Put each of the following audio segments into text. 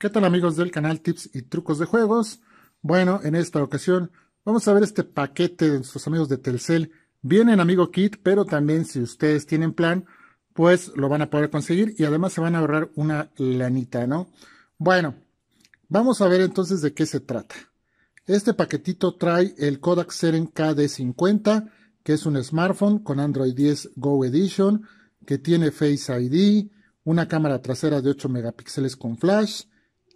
¿Qué tal amigos del canal Tips y Trucos de Juegos? Bueno, en esta ocasión vamos a ver este paquete de nuestros amigos de Telcel. Viene en Amigo Kit, pero también si ustedes tienen plan, pues lo van a poder conseguir y además se van a ahorrar una lanita, ¿no? Bueno, vamos a ver entonces de qué se trata. Este paquetito trae el Kodak Seren KD50, que es un smartphone con Android 10 Go Edition, que tiene Face ID, una cámara trasera de 8 megapíxeles con flash,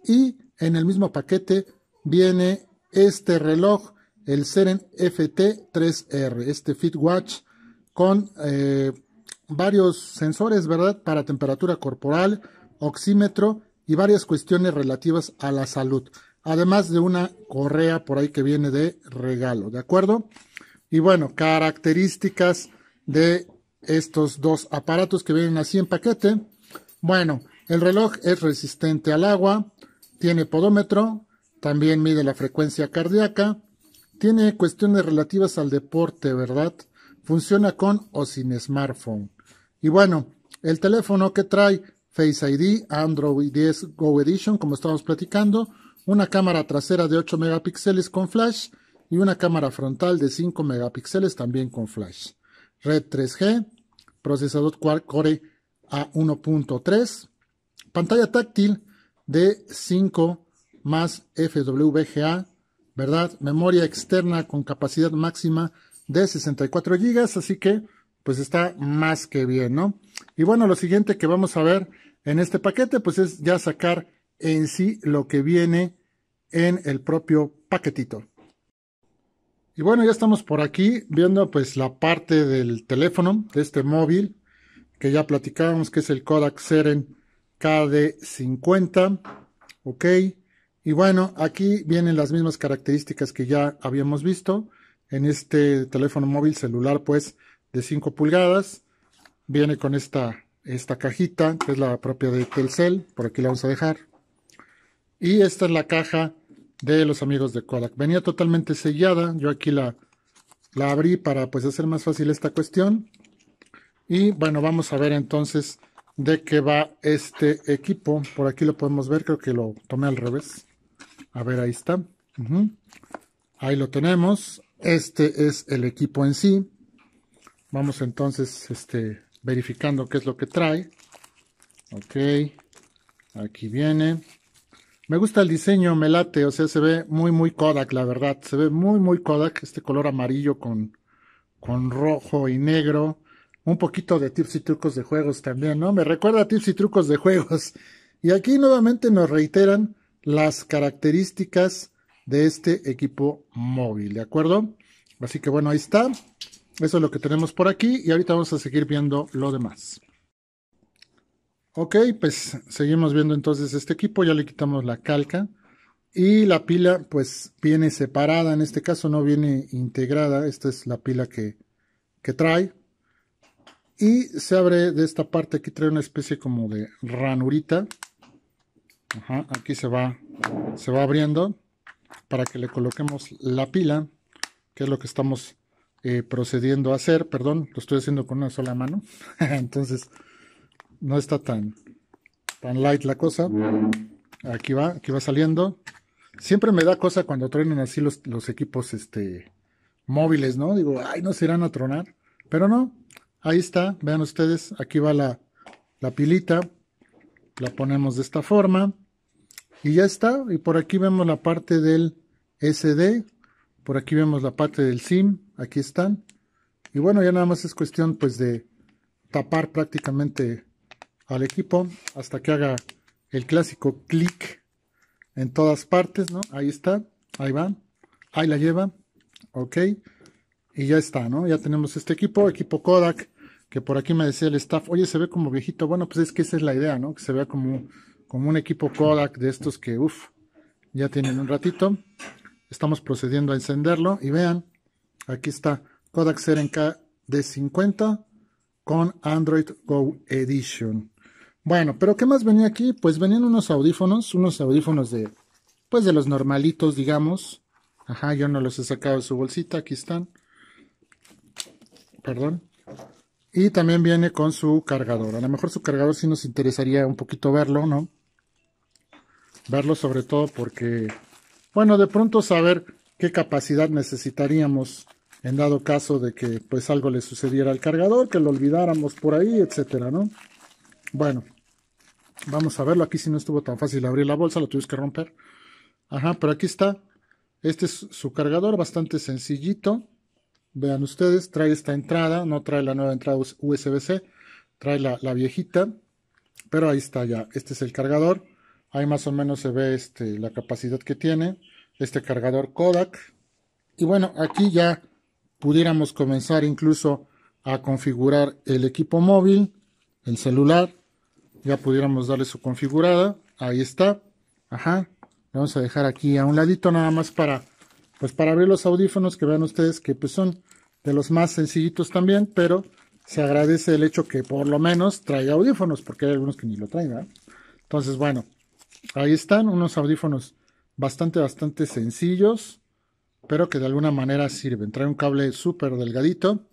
y en el mismo paquete viene este reloj, el Seren FT3R, este FitWatch con eh, varios sensores, ¿verdad? Para temperatura corporal, oxímetro y varias cuestiones relativas a la salud. Además de una correa por ahí que viene de regalo, ¿de acuerdo? Y bueno, características de estos dos aparatos que vienen así en paquete. Bueno, el reloj es resistente al agua, tiene podómetro, también mide la frecuencia cardíaca, tiene cuestiones relativas al deporte, ¿verdad? Funciona con o sin smartphone. Y bueno, el teléfono que trae Face ID, Android 10 Go Edition, como estábamos platicando, una cámara trasera de 8 megapíxeles con flash y una cámara frontal de 5 megapíxeles también con flash. Red 3G, procesador quad-core A1.3, pantalla táctil de 5 más FWGA, ¿verdad? Memoria externa con capacidad máxima de 64 GB, así que pues está más que bien, ¿no? Y bueno, lo siguiente que vamos a ver en este paquete, pues es ya sacar en sí lo que viene en el propio paquetito. Y bueno, ya estamos por aquí viendo pues la parte del teléfono, de este móvil, que ya platicábamos que es el Kodak Seren KD50. Ok. Y bueno, aquí vienen las mismas características que ya habíamos visto. En este teléfono móvil celular, pues, de 5 pulgadas. Viene con esta, esta cajita, que es la propia de Telcel. Por aquí la vamos a dejar. Y esta es la caja de los amigos de Kodak. Venía totalmente sellada. Yo aquí la, la abrí para pues hacer más fácil esta cuestión. Y bueno, vamos a ver entonces de qué va este equipo. Por aquí lo podemos ver, creo que lo tomé al revés. A ver, ahí está. Ahí lo tenemos. Este es el equipo en sí. Vamos entonces este, verificando qué es lo que trae. Ok. Aquí viene. Me gusta el diseño, me late. O sea, se ve muy, muy Kodak, la verdad. Se ve muy, muy Kodak. Este color amarillo con, con rojo y negro un poquito de tips y trucos de juegos también, ¿no? Me recuerda a tips y trucos de juegos. Y aquí nuevamente nos reiteran las características de este equipo móvil, ¿de acuerdo? Así que bueno, ahí está. Eso es lo que tenemos por aquí y ahorita vamos a seguir viendo lo demás. Ok, pues seguimos viendo entonces este equipo, ya le quitamos la calca y la pila pues viene separada, en este caso no viene integrada, esta es la pila que, que trae y se abre de esta parte, aquí trae una especie como de ranurita. Ajá, aquí se va, se va abriendo para que le coloquemos la pila, que es lo que estamos eh, procediendo a hacer. Perdón, lo estoy haciendo con una sola mano. Entonces, no está tan, tan light la cosa. Aquí va, aquí va saliendo. Siempre me da cosa cuando traen así los, equipos este, móviles, ¿no? Digo, ay, no se irán a tronar. Pero no, Ahí está, vean ustedes, aquí va la, pilita, la ponemos de esta forma y ya está, y por aquí vemos la parte del SD, por aquí vemos la parte del SIM, aquí están, y bueno, ya nada más es cuestión pues de tapar prácticamente al equipo hasta que haga el clásico clic en todas partes, ¿no? Ahí está, ahí va, ahí la lleva, ok, y ya está, ¿no? Ya tenemos este equipo, equipo Kodak que por aquí me decía el staff, oye, se ve como viejito. Bueno, pues es que esa es la idea, ¿no? Que se vea como, como un equipo Kodak de estos que, uff, ya tienen un ratito. Estamos procediendo a encenderlo y vean, aquí está Kodak Seren d 50 con Android Go Edition. Bueno, pero ¿qué más venía aquí? Pues venían unos audífonos, unos audífonos de, pues de los normalitos, digamos. Ajá, yo no los he sacado de su bolsita, aquí están. Perdón. Y también viene con su cargador. A lo mejor su cargador sí nos interesaría un poquito verlo, ¿no? Verlo sobre todo porque, bueno, de pronto saber qué capacidad necesitaríamos en dado caso de que pues algo le sucediera al cargador, que lo olvidáramos por ahí, etcétera, ¿no? Bueno, vamos a verlo. Aquí si no estuvo tan fácil abrir la bolsa, lo tuviste que romper. Ajá, pero aquí está. Este es su cargador, bastante sencillito vean ustedes, trae esta entrada, no trae la nueva entrada USB-C, trae la, viejita, pero ahí está ya, este es el cargador, ahí más o menos se ve este, la capacidad que tiene, este cargador Kodak, y bueno, aquí ya pudiéramos comenzar incluso a configurar el equipo móvil, el celular, ya pudiéramos darle su configurada, ahí está, ajá, vamos a dejar aquí a un ladito nada más para pues para abrir los audífonos que vean ustedes que pues son de los más sencillitos también, pero se agradece el hecho que por lo menos trae audífonos, porque hay algunos que ni lo traen, ¿verdad? Entonces, bueno, ahí están unos audífonos bastante, bastante sencillos, pero que de alguna manera sirven. Trae un cable súper delgadito,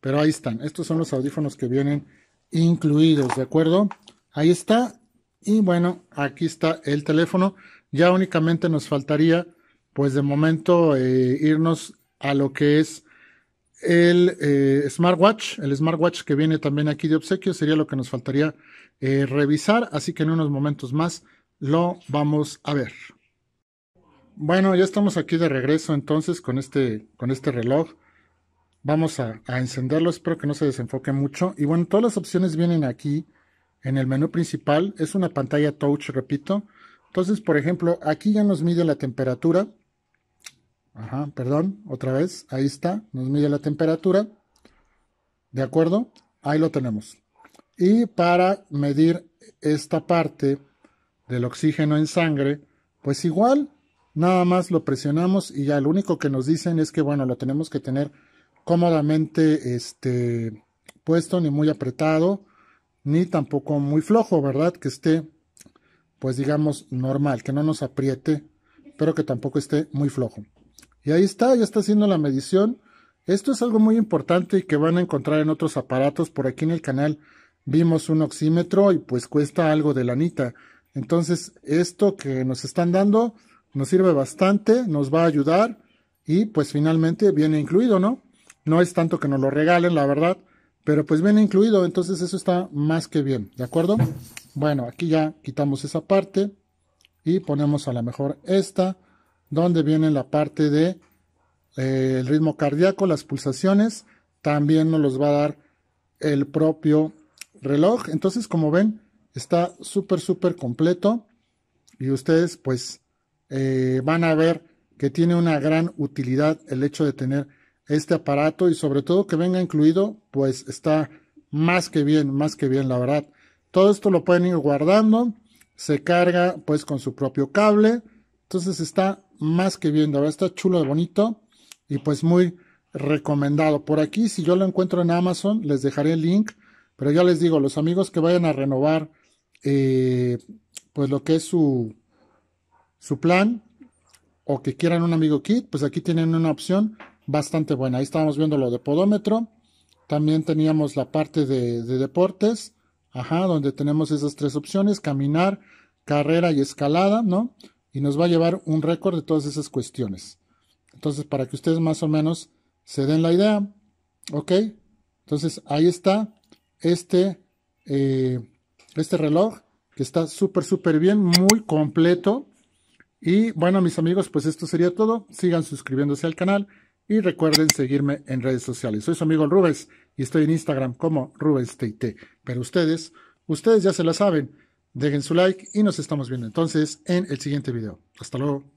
pero ahí están. Estos son los audífonos que vienen incluidos, ¿de acuerdo? Ahí está. Y bueno, aquí está el teléfono. Ya únicamente nos faltaría pues de momento eh, irnos a lo que es el eh, smartwatch, el smartwatch que viene también aquí de obsequio, sería lo que nos faltaría eh, revisar, así que en unos momentos más lo vamos a ver. Bueno, ya estamos aquí de regreso entonces con este, con este reloj. Vamos a, a encenderlo, espero que no se desenfoque mucho. Y bueno, todas las opciones vienen aquí en el menú principal. Es una pantalla touch, repito. Entonces, por ejemplo, aquí ya nos mide la temperatura Ajá, perdón, otra vez, ahí está, nos mide la temperatura. ¿De acuerdo? Ahí lo tenemos. Y para medir esta parte del oxígeno en sangre, pues igual, nada más lo presionamos y ya lo único que nos dicen es que, bueno, lo tenemos que tener cómodamente este, puesto, ni muy apretado, ni tampoco muy flojo, ¿verdad? Que esté, pues digamos, normal, que no nos apriete, pero que tampoco esté muy flojo. Y ahí está, ya está haciendo la medición. Esto es algo muy importante y que van a encontrar en otros aparatos. Por aquí en el canal vimos un oxímetro y pues cuesta algo de lanita. Entonces esto que nos están dando nos sirve bastante, nos va a ayudar y pues finalmente viene incluido, ¿no? No es tanto que nos lo regalen, la verdad, pero pues viene incluido, entonces eso está más que bien, ¿de acuerdo? Bueno, aquí ya quitamos esa parte y ponemos a lo mejor esta donde viene la parte de eh, el ritmo cardíaco, las pulsaciones, también nos los va a dar el propio reloj. Entonces, como ven, está súper, súper completo y ustedes pues eh, van a ver que tiene una gran utilidad el hecho de tener este aparato y sobre todo que venga incluido, pues está más que bien, más que bien, la verdad. Todo esto lo pueden ir guardando, se carga pues con su propio cable, entonces está más que bien, está chulo y bonito y pues muy recomendado. Por aquí, si yo lo encuentro en Amazon, les dejaré el link, pero ya les digo, los amigos que vayan a renovar, eh, pues lo que es su, su plan o que quieran un amigo kit, pues aquí tienen una opción bastante buena. Ahí estábamos viendo lo de podómetro, también teníamos la parte de, de deportes, ajá, donde tenemos esas tres opciones, caminar, carrera y escalada, ¿no? y nos va a llevar un récord de todas esas cuestiones. Entonces, para que ustedes más o menos se den la idea, ¿ok? Entonces, ahí está este, eh, este reloj que está súper, súper bien, muy completo. Y bueno, mis amigos, pues esto sería todo. Sigan suscribiéndose al canal y recuerden seguirme en redes sociales. Soy su amigo Rubens y estoy en Instagram como RubensTT. Pero ustedes, ustedes ya se la saben. Dejen su like y nos estamos viendo entonces en el siguiente video. Hasta luego.